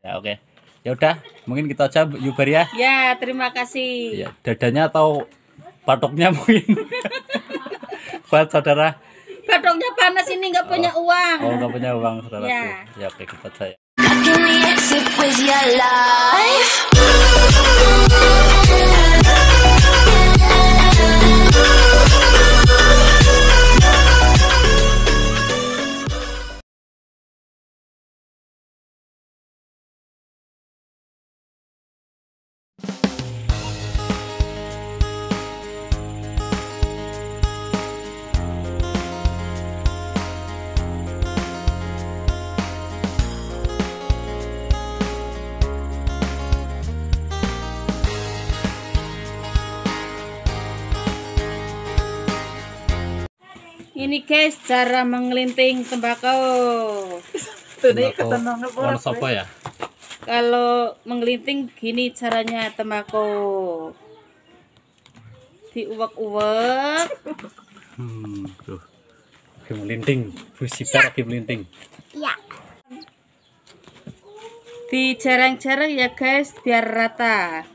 Ya oke. Okay. Ya udah, mungkin kita aja Yubar ya. Ya, terima kasih. Ya, dadanya atau patoknya mungkin. Buat saudara. patoknya panas ini nggak oh. punya uang. Oh, nggak punya uang saudara. Ya, ya oke okay, kita aja. Ya. Ini guys cara mengelinting tembakau. Tembakau. apa ya? Kalau mengelinting gini caranya tembakau. Diuwek-uwek. Hmm, tuh. Ya. Kita melinting, busibar lagi melinting. Iya. Dijarang-jarang ya guys biar rata.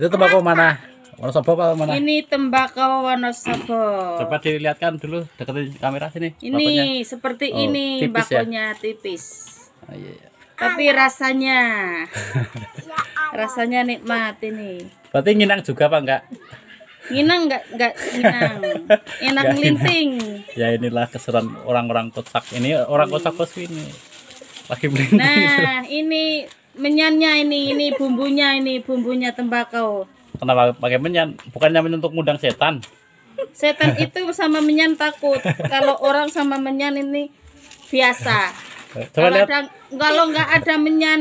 Itu tembakau mana? Wonosobo apa mana? Ini tembakau Wonosobo. Coba dilihatkan dulu deketin kamera sini. Ini bakunya. seperti oh, ini bakonya ya? tipis. Oh, iya, iya. Tapi rasanya ya rasanya nikmat ini. Berarti nginang juga pak, enggak? Nginang enggak enggak nginang. Enak ya, linting. Ya inilah keseruan orang-orang kocak. Ini orang kocak kos ini. Lagi melinting. Nah, ini menyannya ini ini bumbunya ini bumbunya tembakau kenapa pakai menyan bukannya untuk ngundang setan setan itu sama menyan takut kalau orang sama menyan ini biasa coba kalau ada, nggak ada menyan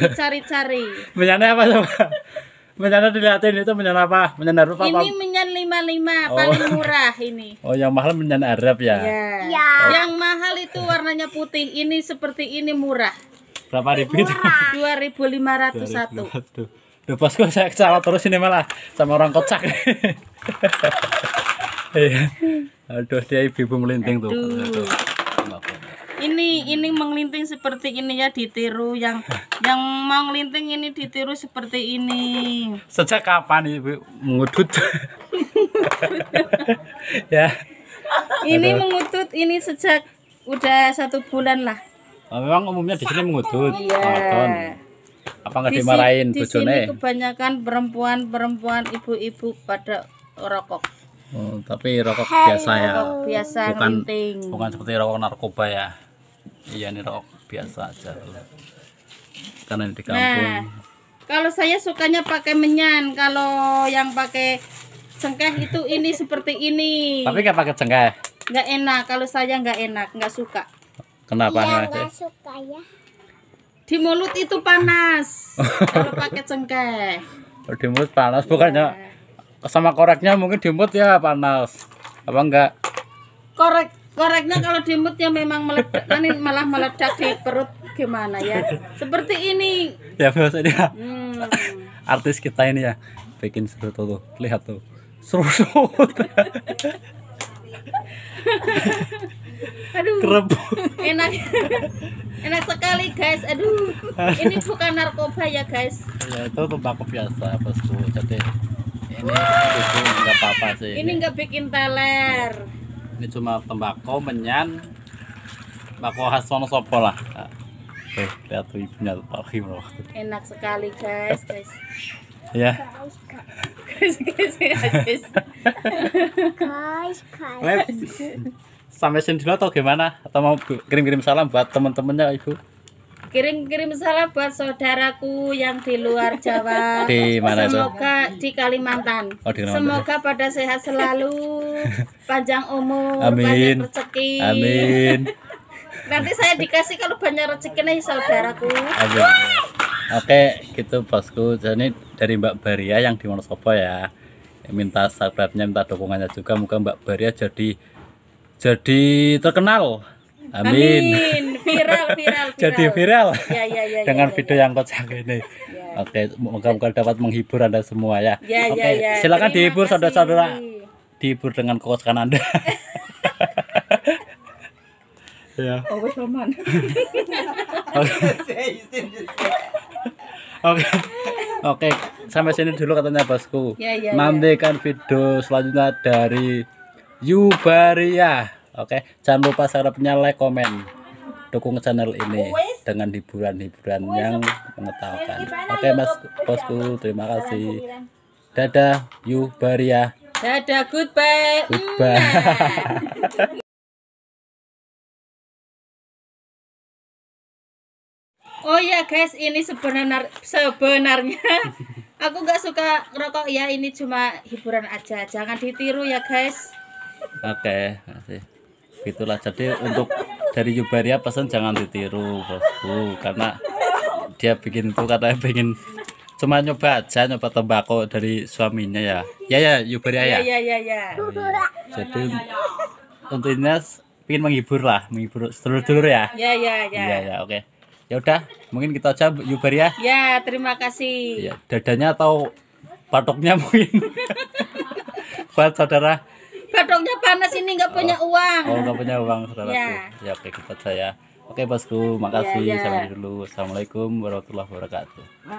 dicari-cari Menyan apa coba Menyana dilihatin itu menyan apa? Menyan Arab apa? Ini menyan lima oh. paling murah ini. Oh, yang mahal menyan Arab ya? Iya. Yeah. Oh. Yang mahal itu warnanya putih. Ini seperti ini murah. Berapa ribu dua ribu lima ratus satu. Duh, gue saya salah terus ini malah sama orang kocak. Iya. Aduh, dia ibu-ibu melinting tuh. Ini ini menglinting seperti ini ya ditiru yang yang mau ngelinting ini ditiru seperti ini. Sejak kapan ibu mengudut? ya. Ini mengutut ini sejak udah satu bulan lah. Oh, memang umumnya di sini mengutut. Iya apa nggak di dimarahin di bojone kebanyakan perempuan-perempuan ibu-ibu pada rokok oh, tapi rokok Hai, biasa ya rokok biasa bukan bukan seperti rokok narkoba ya iya ini rokok biasa aja karena di nah, kampung nah, kalau saya sukanya pakai menyan kalau yang pakai cengkeh itu ini seperti ini tapi nggak pakai cengkeh nggak enak kalau saya nggak enak nggak suka kenapa iya, nah, nggak eh. suka ya di mulut itu panas. kalau pakai cengkeh. Oh, di mulut panas bukannya yeah. sama koreknya mungkin di mulut ya panas. Apa enggak? Korek koreknya kalau di mulutnya memang meledak ini malah meledak di perut gimana ya. Seperti ini. Ya biasanya. Hmm. Artis kita ini ya bikin seru tuh. Lihat tuh. Seru-seru. aduh kerep enak enak sekali guys aduh ini bukan narkoba ya guys ya itu tembakau biasa bosku jadi ini itu nggak apa-apa sih ini nggak bikin teler ini cuma tembakau menyan tembakau khas Wonosobo lah Oke, lihat tuh ibunya tuh Enak sekali guys, guys. Ya. Guys, guys, guys. Guys, guys sampai sini dulu atau gimana? Atau mau kirim-kirim salam buat teman-temannya Ibu? Kirim-kirim salam buat saudaraku yang di luar Jawa. Di mana Semoga itu? di Kalimantan. Oh, di Semoga pada sehat selalu, panjang umur, Amin. banyak rezeki. Amin. Nanti saya dikasih kalau banyak rezeki nih saudaraku. Amin. Oke, gitu bosku. Jadi dari Mbak Baria yang di Wonosobo ya. Minta subscribe-nya, minta dukungannya juga. muka Mbak Baria jadi jadi terkenal. Amin. Amin. Viral, viral, viral. Jadi viral. Ya, ya, ya, Dengan ya, ya, video ya. yang kocak ini. Ya. Oke, moga-moga dapat menghibur Anda semua ya. ya, ya Oke, ya, ya. silakan Terima dihibur saudara-saudara. Dihibur dengan kekuatan Anda. ya. Oh, wes Oke. Oke, sampai sini dulu katanya bosku. Ya, ya, ya. Nantikan ya. video selanjutnya dari Yubaria. Oke, jangan lupa sarapnya like, komen, dukung channel ini dengan hiburan-hiburan yang mengetahukan. Oke, Mas iya, Bosku, terima kasih. Dadah, Yubaria. Dadah, goodbye. Goodbye. Oh ya guys, ini sebenarnya sebenarnya aku nggak suka rokok ya, ini cuma hiburan aja. Jangan ditiru ya guys. Oke, masih gitulah jadi untuk dari Yubaria pesan jangan ditiru bosku karena dia bikin itu katanya pengen cuma nyoba aja nyoba tembakau dari suaminya ya ya ya Yubaria ya ya ya, ya. ya. iya. jadi untuk Ines ingin menghibur lah menghibur dulur-dulur ya ya ya ya ya, ya oke okay. ya udah mungkin kita aja Yubaria ya terima kasih ya, dadanya atau patoknya mungkin buat saudara karena sini nggak punya oh. uang. Oh, nggak punya uang, saudara Ya, ya oke, kita saya. Oke, bosku, makasih. Ya, ya. Sampai dulu. Assalamualaikum warahmatullahi wabarakatuh.